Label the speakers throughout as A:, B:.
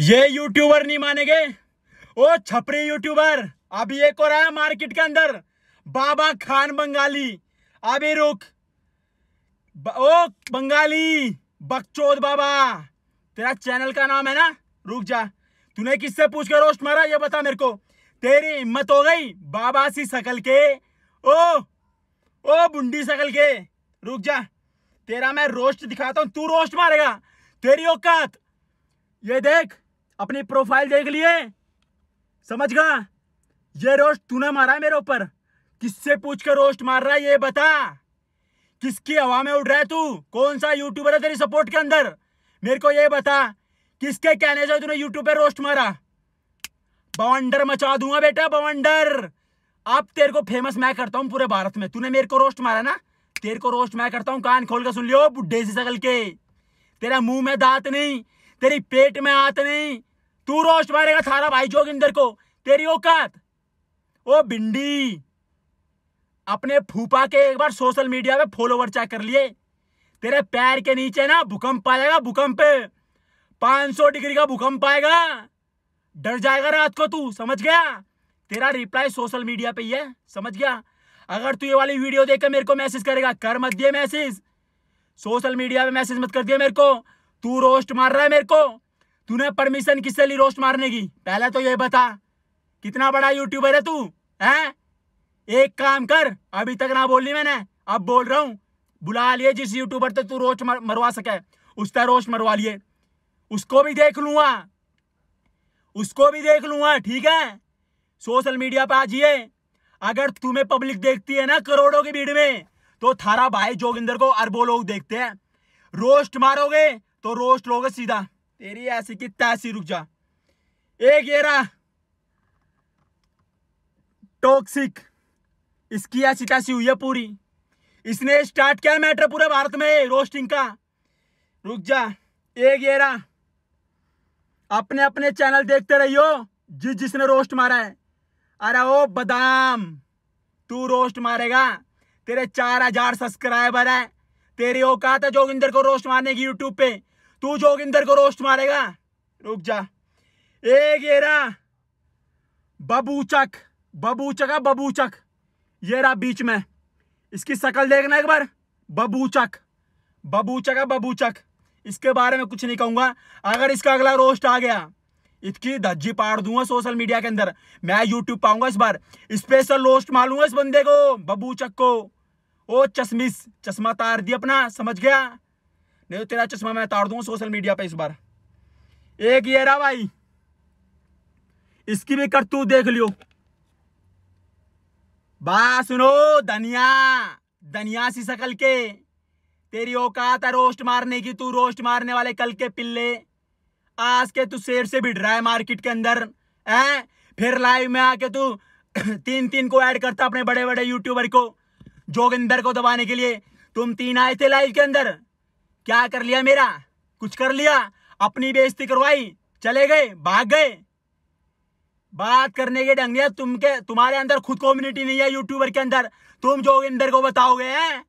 A: ये यूट्यूबर नहीं मानेंगे ओ छपरी यूट्यूबर अभी एक और आया मार्केट के अंदर बाबा खान बंगाली अभी रुक ब, ओ बंगाली बकचोद बाबा तेरा चैनल का नाम है ना रुक जा तूने किससे पूछ के रोस्ट मारा ये बता मेरे को तेरी हिम्मत हो गई बाबा सी सकल के ओ ओ बुंडी सकल के रुक जा तेरा मैं रोस्ट दिखाता हूँ तू रोस्ट मारेगा तेरी औकात ये देख अपनी प्रोफाइल देख लिए समझ गा ये रोस्ट तूने मारा है मेरे ऊपर किससे पूछ कर रोस्ट मार रहा है ये बता किसकी हवा में उड़ रहा है तू कौन सा यूट्यूबर है तेरी सपोर्ट के अंदर मेरे को ये बता किसके कहने से तूने यूट्यूब पे रोस्ट मारा बवंडर मचा दूंगा बेटा बवंडर आप तेरे को फेमस मैं करता हूँ पूरे भारत में तूने मेरे को रोस्ट मारा ना तेरे को रोस्ट मैं करता हूँ कान खोल कर सुन लियो बुढ़े से सकल के तेरा मुंह में दांत नहीं तेरी पेट में आते नहीं तू रोस्ट मारेगा सारा भाई जोग इंदर को तेरी औकात ओ भिंडी अपने फूफा के एक बार सोशल मीडिया पे फॉलोवर चेक कर लिए तेरे पैर के नीचे ना भूकंप आ जाएगा भूकंप पाँच सौ डिग्री का भूकंप आएगा डर जाएगा रात को तू समझ गया तेरा रिप्लाई सोशल मीडिया पे ही है समझ गया अगर तू ये वाली वीडियो देखकर मेरे को मैसेज करेगा कर मत दिए मैसेज सोशल मीडिया पे मैसेज मत कर दिया मेरे को तू रोस्ट मार रहा है मेरे को तूने परमिशन किससे ली रोस्ट मारने की पहले तो ये बता कितना बड़ा यूट्यूबर है तू है एक काम कर अभी तक ना बोली मैंने अब बोल रहा हूँ बुला लिए जिस यूट्यूबर से तू रोस्ट मर, मरवा सके उसका रोस्ट मरवा लिए उसको भी देख लूंगा उसको भी देख लूंगा ठीक है सोशल मीडिया पर आज जाइए अगर तुम्हें पब्लिक देखती है ना करोड़ों की भीड़ में तो थारा भाई जोगिंदर को अरबों लोग देखते हैं रोस्ट मारोगे तो रोस्ट लोगे सीधा तेरी ऐसी की तैसी रुक जा एक ये रहा टॉक्सिक इसकी ऐसी तैसी हुई है पूरी इसने स्टार्ट किया मैटर पूरे भारत में रोस्टिंग का रुक जा एक ये रहा अपने अपने चैनल देखते रहियो जिस जिसने रोस्ट मारा है अरे ओ बदाम तू रोस्ट मारेगा तेरे चार हजार सब्सक्राइबर है तेरी औकात है जोगिंदर को रोस्ट मारने की यूट्यूब पे तू जोगिंदर को रोस्ट मारेगा रुक जा एक ये रहा बबूचक बबूचक है हाँ, बबूचक ये रहा बीच में इसकी शकल देखना एक बार बबूचक बबूचक है हाँ, बबूचक इसके बारे में कुछ नहीं कहूंगा अगर इसका अगला रोस्ट आ गया इसकी धज्जी पाड़ दूंगा सोशल मीडिया के अंदर मैं यूट्यूब पाऊंगा इस बार स्पेशल रोस्ट मारूंगा इस बंदे को बबूचक को ओ चश्मिस चश्मा तार दिया अपना समझ गया नहीं तो तेरा चश्मा मैं उतार दूंगा सोशल मीडिया पे इस बार एक ये रहा भाई इसकी भी करतूत देख लियो बात सुनो धनिया धनिया सी सकल के तेरी औकात है रोस्ट मारने की तू रोस्ट मारने वाले कल के पिल्ले आज के तू शेर से भिड़ रहा है मार्केट के अंदर है फिर लाइव में आके तू तीन तीन को ऐड करता अपने बड़े बड़े यूट्यूबर को जोगिंदर को दबाने के लिए तुम तीन आए थे लाइव के अंदर क्या कर लिया मेरा कुछ कर लिया अपनी बेइज्जती करवाई चले गए भाग गए बात करने के ढंग तुम के तुम्हारे अंदर खुद कम्युनिटी नहीं है यूट्यूबर के अंदर तुम जोगिंदर को बताओगे हैं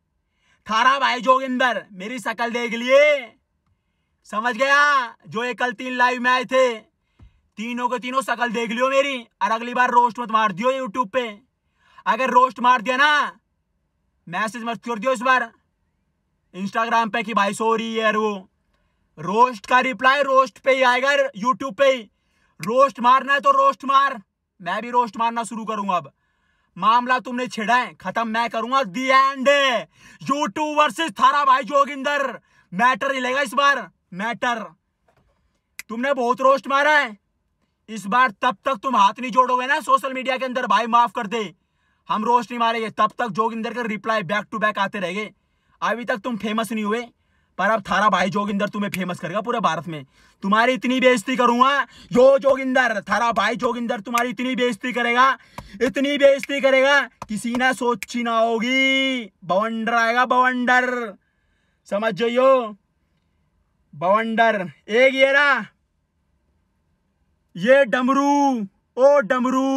A: थारा भाई जोगिंदर मेरी शकल देख लिए समझ गया जो एक कल तीन लाइव में आए थे तीनों के तीनों शकल देख लियो मेरी और अगली बार रोस्ट मत मार दियो यूट्यूब पे अगर रोस्ट मार दिया ना मैसेज मत कर दियो इस बार इंस्टाग्राम पे कि भाई सॉरी यार वो रोस्ट का रिप्लाई रोस्ट पे ही आएगा यूट्यूब पे ही रोस्ट मारना है तो रोस्ट मार मैं भी रोस्ट मारना शुरू करूंगा अब मामला तुमने छेड़ा है खत्म मैं करूंगा दी एंड यूट्यूब वर्सेज थारा भाई जोगिंदर मैटर ही लेगा इस बार मैटर तुमने बहुत रोस्ट मारा है इस बार तब तक तुम हाथ नहीं जोड़ोगे ना सोशल मीडिया के अंदर भाई माफ कर दे हम रोस्ट नहीं मारेंगे तब तक जोगिंदर के रिप्लाई बैक टू बैक आते रहेंगे अभी तक तुम फेमस नहीं हुए पर अब थारा भाई जोगिंदर तुम्हें फेमस करेगा पूरे भारत में तुम्हारी इतनी बेइज्जती करूंगा यो जोगिंदर थारा भाई जोगिंदर तुम्हारी इतनी बेइज्जती करेगा इतनी बेइज्जती करेगा किसी ना सोची ना होगी बवंडर आएगा बवंडर समझ जाइयो बवंडर एक ये ना ये डमरू ओ डमरू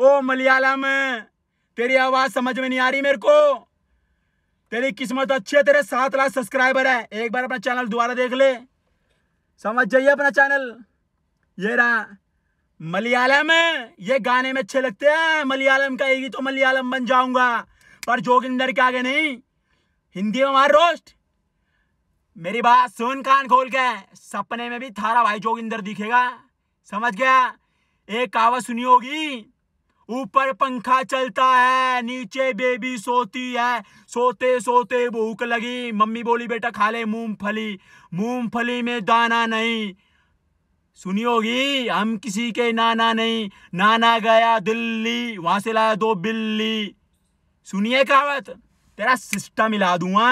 A: ओ मलयालम तेरी आवाज समझ में नहीं आ रही मेरे को तेरी किस्मत अच्छी है तेरे सात लाख सब्सक्राइबर है एक बार अपना चैनल दोबारा देख ले समझ जाइए अपना चैनल ये रहा मलयालम ये गाने में अच्छे लगते हैं मलयालम कहेगी तो मलयालम बन जाऊंगा पर जोगिंदर के आगे नहीं हिंदी में मार रोस्ट मेरी बात सुन कान खोल के सपने में भी थारा भाई जोगिंदर दिखेगा समझ गया एक कहावत सुनी होगी ऊपर पंखा चलता है नीचे बेबी सोती है सोते सोते भूख लगी मम्मी बोली बेटा खा ले मूंगफली मूंगफली में दाना नहीं सुनी होगी हम किसी के नाना नहीं नाना गया दिल्ली वहां से लाया दो बिल्ली सुनिए कहावत तेरा सिस्टम मिला दूंगा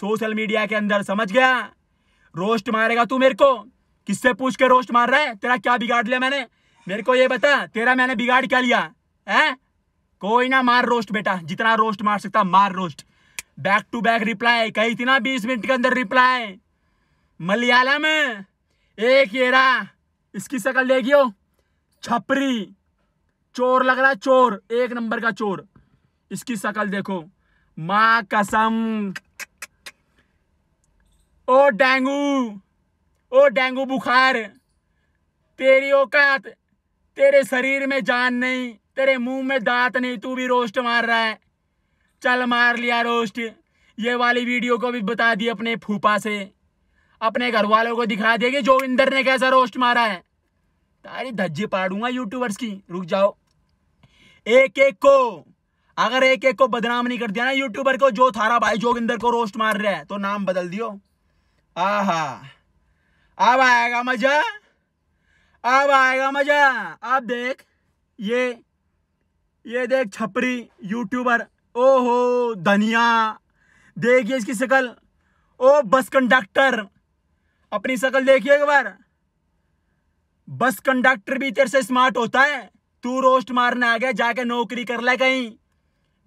A: सोशल मीडिया के अंदर समझ गया रोस्ट मारेगा तू मेरे को किससे पूछ के रोस्ट मार रहा है तेरा क्या बिगाड़ लिया मैंने मेरे को ये बता तेरा मैंने बिगाड़ क्या लिया है कोई ना मार रोस्ट बेटा जितना रोस्ट मार सकता मार roast back to back reply कही थी ना बीस मिनट के अंदर रिप्लाई मलयालम एक येरा इसकी शक्ल देखियो छपरी चोर लग रहा चोर एक नंबर का चोर इसकी शक्ल देखो माँ कसम ओ डेंगू ओ डेंगू बुखार तेरी औकात तेरे शरीर में जान नहीं तेरे मुंह में दांत नहीं तू भी रोस्ट मार रहा है चल मार लिया रोस्ट ये वाली वीडियो को भी बता दी अपने फूफा से अपने घर वालों को दिखा दिया कि जोगिंदर ने कैसा रोस्ट मारा है तारी धज्जी पाड़ूंगा यूट्यूबर्स की रुक जाओ एक एक को अगर एक एक को बदनाम नहीं कर दिया ना यूट्यूबर को जो थारा भाई जोगिंदर को रोस्ट मार रहा है तो नाम बदल दियो आहा अब आएगा मजा अब आएगा मजा अब देख ये ये देख छपरी यूट्यूबर ओहो धनिया देखिए इसकी शकल ओ बस कंडक्टर अपनी शकल देखिए एक बार बस कंडक्टर भी तेरे से स्मार्ट होता है तू रोस्ट मारने आ गया जाके नौकरी कर ले कहीं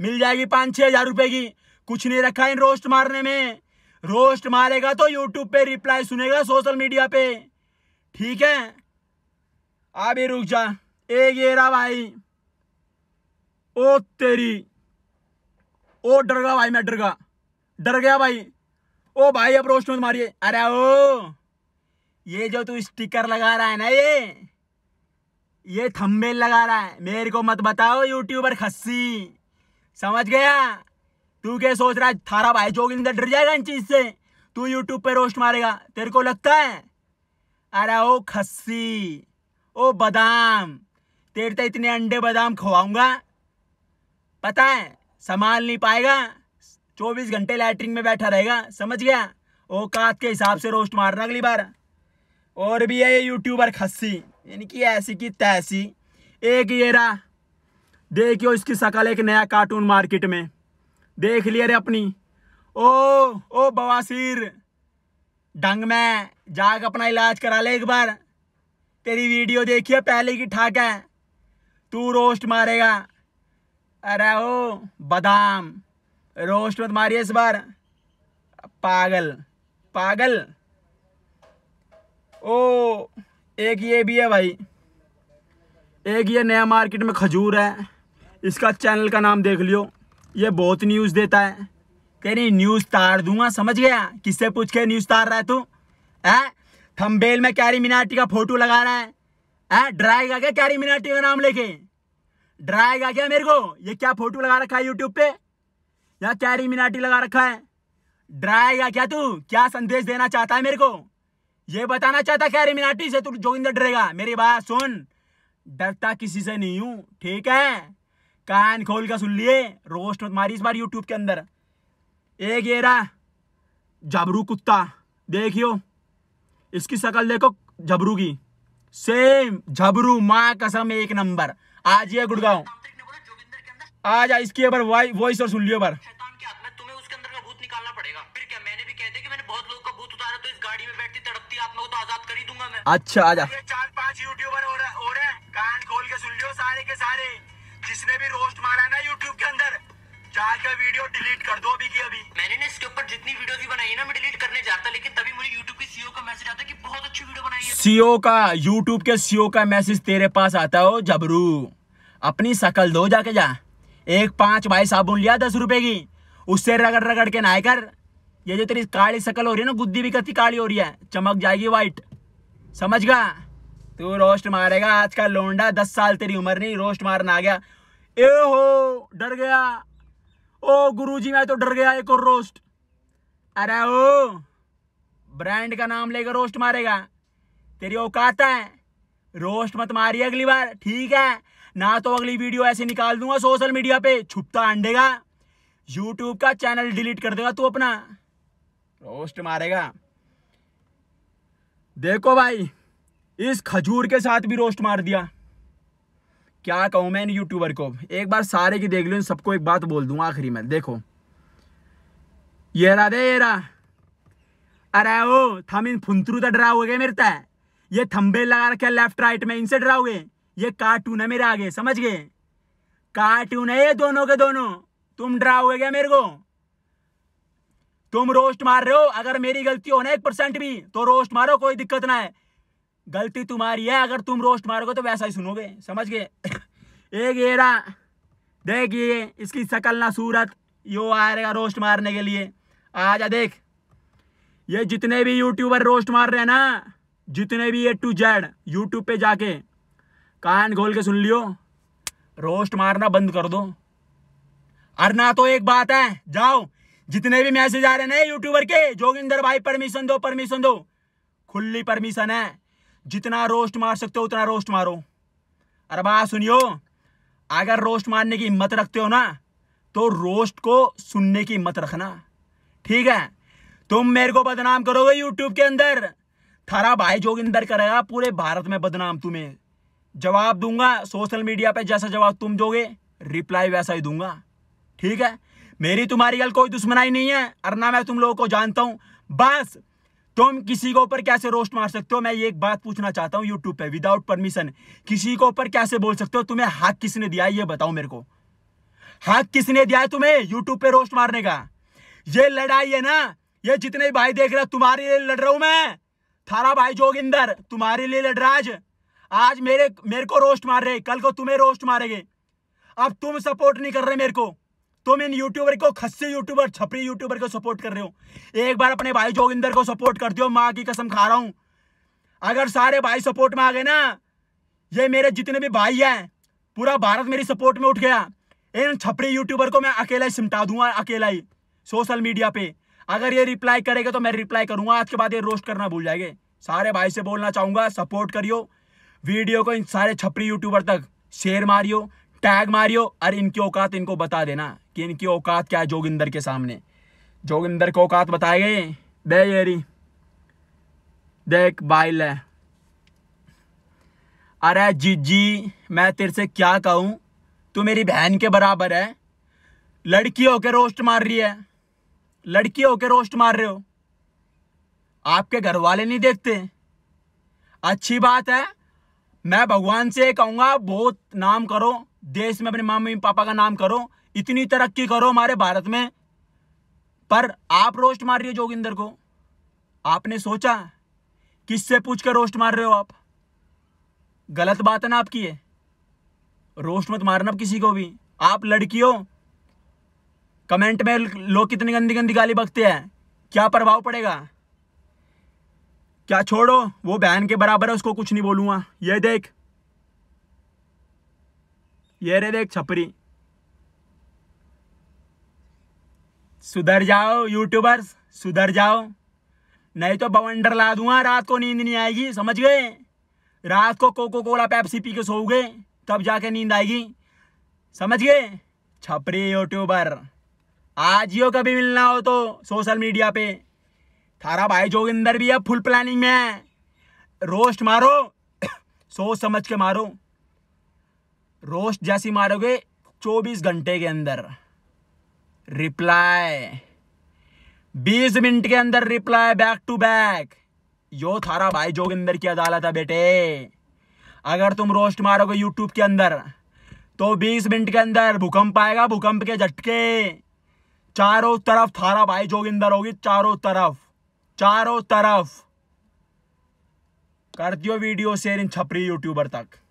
A: मिल जाएगी पाँच छः हजार रुपये की कुछ नहीं रखा है रोस्ट मारने में रोस्ट मारेगा तो यूट्यूब पे रिप्लाई सुनेगा सोशल मीडिया पे ठीक है अभी रुक जा ए गेरा भाई ओ तेरी ओ डर गया भाई मैं डर गया डर गया भाई ओ भाई अब मत मारिए अरे ओ ये जो तू स्टिकर लगा रहा है ना ये ये थंबनेल लगा रहा है मेरे को मत बताओ यूट्यूबर खस्सी समझ गया तू क्या सोच रहा है थारा भाई जोगिंदर डर जाएगा इन चीज से तू यूट्यूब पे रोस्ट मारेगा तेरे को लगता है अरे ओ खस्सी ओ बादाम तेरे तो इतने अंडे बादाम खवाऊंगा पता है संभाल नहीं पाएगा चौबीस घंटे लैटरिन में बैठा रहेगा समझ गया कात के हिसाब से रोस्ट मारना अगली बार और भी है ये यूट्यूबर खस्सी यानी कि ऐसी की तैसी एक ये रहा देखियो इसकी सकल एक नया कार्टून मार्केट में देख लिया रे अपनी ओ ओ बवासीर डंग में जाग अपना इलाज करा ले एक बार तेरी वीडियो देखिए पहले की ठाक है तू रोस्ट मारेगा अरे ओ बादाम रोस्ट मत मारिए इस बार पागल पागल ओ एक ये भी है भाई एक ये नया मार्केट में खजूर है इसका चैनल का नाम देख लियो ये बहुत न्यूज़ देता है तेरी न्यूज़ तार दूंगा समझ गया किससे पूछ के न्यूज़ तार रहा है तू है थंबेल में कैरी मिनाटी का फोटो लगा रहा है आ, ड्राएगा क्या कैरी मिनाटी का नाम लेके ड्राएगा क्या मेरे को ये क्या फोटो लगा रखा है यूट्यूब पे या कैरी मिनाटी लगा रखा है ड्राएगा क्या तू क्या संदेश देना चाहता है मेरे को ये बताना चाहता है कैरी मिनाटी से तू जोगिंदर डरेगा मेरी बात सुन डरता किसी से नहीं हूँ ठीक है कान खोल का सुन लिए रोस्ट मत मारी इस बार यूट्यूब के अंदर एक ये रहा जबरू कुत्ता देखियो इसकी शकल देखो झबरू की सेम झबरू माँ कसम एक नंबर आज ये गुड़गांव आ जा इसकी अबर वॉइस और सुन लियो बार तो तो अच्छा आजा चार पांच यूट्यूबर हो रहे है कान खोल के सुन लियो सारे के सारे जिसने भी रोस्ट मारा ना यूट्यूब के अंदर जाके वीडियो डिलीट कर दो अभी की अभी मैंने ना इसके ऊपर जितनी वीडियो भी बनाई है ना मैं डिलीट करने जाता लेकिन तभी मुझे यूट्यूब के सीओ e का मैसेज आता कि बहुत अच्छी वीडियो बनाई है सीओ e का यूट्यूब के सीओ e का मैसेज तेरे पास आता हो जबरू अपनी शकल दो जाके जा एक पांच भाई साबुन लिया दस रुपए की उससे रगड़ रगड़ के नहाए कर ये जो तेरी काली शकल हो रही है ना गुद्दी भी कती काली हो रही है चमक जाएगी वाइट समझ गया तू रोस्ट मारेगा आज का लोंडा दस साल तेरी उम्र नहीं रोस्ट मारना आ गया ए हो डर गया ओ गुरुजी मैं तो डर गया एक और रोस्ट अरे ओ ब्रांड का नाम लेकर रोस्ट मारेगा तेरी औकात है रोस्ट मत मारिए अगली बार ठीक है ना तो अगली वीडियो ऐसे निकाल दूंगा सोशल मीडिया पे छुपता अंडेगा यूट्यूब का चैनल डिलीट कर देगा तू अपना रोस्ट मारेगा देखो भाई इस खजूर के साथ भी रोस्ट मार दिया क्या कहूँ मैं इन यूट्यूबर को एक बार सारे की देख लो सबको एक बात बोल दूँ आखिरी में देखो ये रा दे ये रा अरे ओ थम इन फुंतरू तो डराओगे मेरे तय ये थम्बे लगा रखे लेफ्ट राइट में इनसे डराओगे ये कार्टून है मेरे आगे समझ गए कार्टून है ये दोनों के दोनों तुम डराओगे क्या मेरे को तुम रोस्ट मार रहे हो अगर मेरी गलती हो ना एक परसेंट भी तो रोस्ट मारो कोई दिक्कत ना है गलती तुम्हारी है अगर तुम रोस्ट मारोगे तो वैसा ही सुनोगे समझ गए एक येरा देखिए इसकी शकल ना सूरत यो आ रहेगा रोस्ट मारने के लिए आ जा देख ये जितने भी यूट्यूबर रोस्ट मार रहे हैं ना जितने भी ए टू जेड यूट्यूब पे जाके कान खोल के सुन लियो रोस्ट मारना बंद कर दो ना तो एक बात है जाओ जितने भी मैसेज आ रहे हैं ना यूट्यूबर के जोगिंदर भाई परमिशन दो परमिशन दो खुली परमिशन है जितना रोस्ट मार सकते हो उतना रोस्ट मारो अरे बात सुनियो अगर रोस्ट मारने की हिम्मत रखते हो ना तो रोस्ट को सुनने की हिम्मत रखना ठीक है तुम मेरे को बदनाम करोगे यूट्यूब के अंदर थारा भाई जोगिंदर करेगा पूरे भारत में बदनाम तुम्हें जवाब दूंगा सोशल मीडिया पे जैसा जवाब तुम दोगे रिप्लाई वैसा ही दूंगा ठीक है मेरी तुम्हारी गल कोई दुश्मनाई नहीं है अरना मैं तुम लोगों को जानता हूं बस तुम किसी के ऊपर कैसे रोस्ट मार सकते हो मैं ये एक बात पूछना चाहता हूँ यूट्यूब पे विदाउट परमिशन किसी के ऊपर कैसे बोल सकते हो तुम्हें हक किसने दिया ये बताओ मेरे को हक किसने दिया है तुम्हें यूट्यूब पे रोस्ट मारने का ये लड़ाई है ना ये जितने भाई देख रहे तुम्हारे लिए लड़ रहा हूं मैं थारा भाई जोगिंदर तुम्हारे लिए लड़ रहा आज आज मेरे मेरे को रोस्ट मार रहे कल को तुम्हें रोस्ट मारेगे अब तुम सपोर्ट नहीं कर रहे मेरे को तुम इन यूट्यूबर को खस्से यूट्यूबर छपरी यूट्यूबर को सपोर्ट कर रहे हो एक बार अपने भाई जोगिंदर को सपोर्ट करते हो माँ की कसम खा रहा हूँ अगर सारे भाई सपोर्ट में आ गए ना ये मेरे जितने भी भाई हैं पूरा भारत मेरी सपोर्ट में उठ गया इन छपरी यूट्यूबर को मैं अकेला ही सिमटा दूंगा अकेला ही सोशल मीडिया पे अगर ये रिप्लाई करेगा तो मैं रिप्लाई करूंगा आज के बाद ये रोस्ट करना भूल जाएंगे सारे भाई से बोलना चाहूंगा सपोर्ट करियो वीडियो को इन सारे छपरी यूट्यूबर तक शेयर मारियो टैग मारियो और इनकी औकात इनको बता देना कि इनकी औकात क्या है जोगिंदर के सामने जोगिंदर की औकात बताए गई बे येरी देख बाइल है अरे जीजी मैं तेरे से क्या कहूँ तू मेरी बहन के बराबर है लड़की होके रोस्ट मार रही है लड़की होके रोस्ट मार रहे हो आपके घर वाले नहीं देखते अच्छी बात है मैं भगवान से कहूँगा बहुत नाम करो देश में अपने मम्मी पापा का नाम करो इतनी तरक्की करो हमारे भारत में पर आप रोस्ट मार रही हो जोगिंदर को आपने सोचा किससे पूछ कर रोस्ट मार रहे हो आप गलत बात है ना आपकी है रोस्ट मत मारना किसी को भी आप लड़कियों कमेंट में लोग कितनी गंदी गंदी गाली बकते हैं क्या प्रभाव पड़ेगा क्या छोड़ो वो बहन के बराबर है उसको कुछ नहीं बोलूँगा ये देख ये रे देख छपरी सुधर जाओ यूट्यूबर्स सुधर जाओ नहीं तो बवंडर ला दूंगा रात को नींद नहीं आएगी समझ गए रात को कोको कोला पैप्सी पी के सोओगे तब जाके नींद आएगी समझ गए छपरी यूट्यूबर आज यो कभी मिलना हो तो सोशल मीडिया पे थारा भाई जोगिंदर भी है फुल प्लानिंग में है रोस्ट मारो सोच समझ के मारो रोस्ट जैसी मारोगे 24 घंटे के अंदर रिप्लाई बीस मिनट के अंदर रिप्लाई बैक टू बैक यो थारा भाई जोगिंदर की अदालत है बेटे अगर तुम रोस्ट मारोगे यूट्यूब के अंदर तो बीस मिनट के अंदर भूकंप आएगा भूकंप के झटके चारों तरफ थारा भाई जोगिंदर होगी चारों तरफ चारों तरफ कर दियो वीडियो शेयर इन छपरी यूट्यूबर तक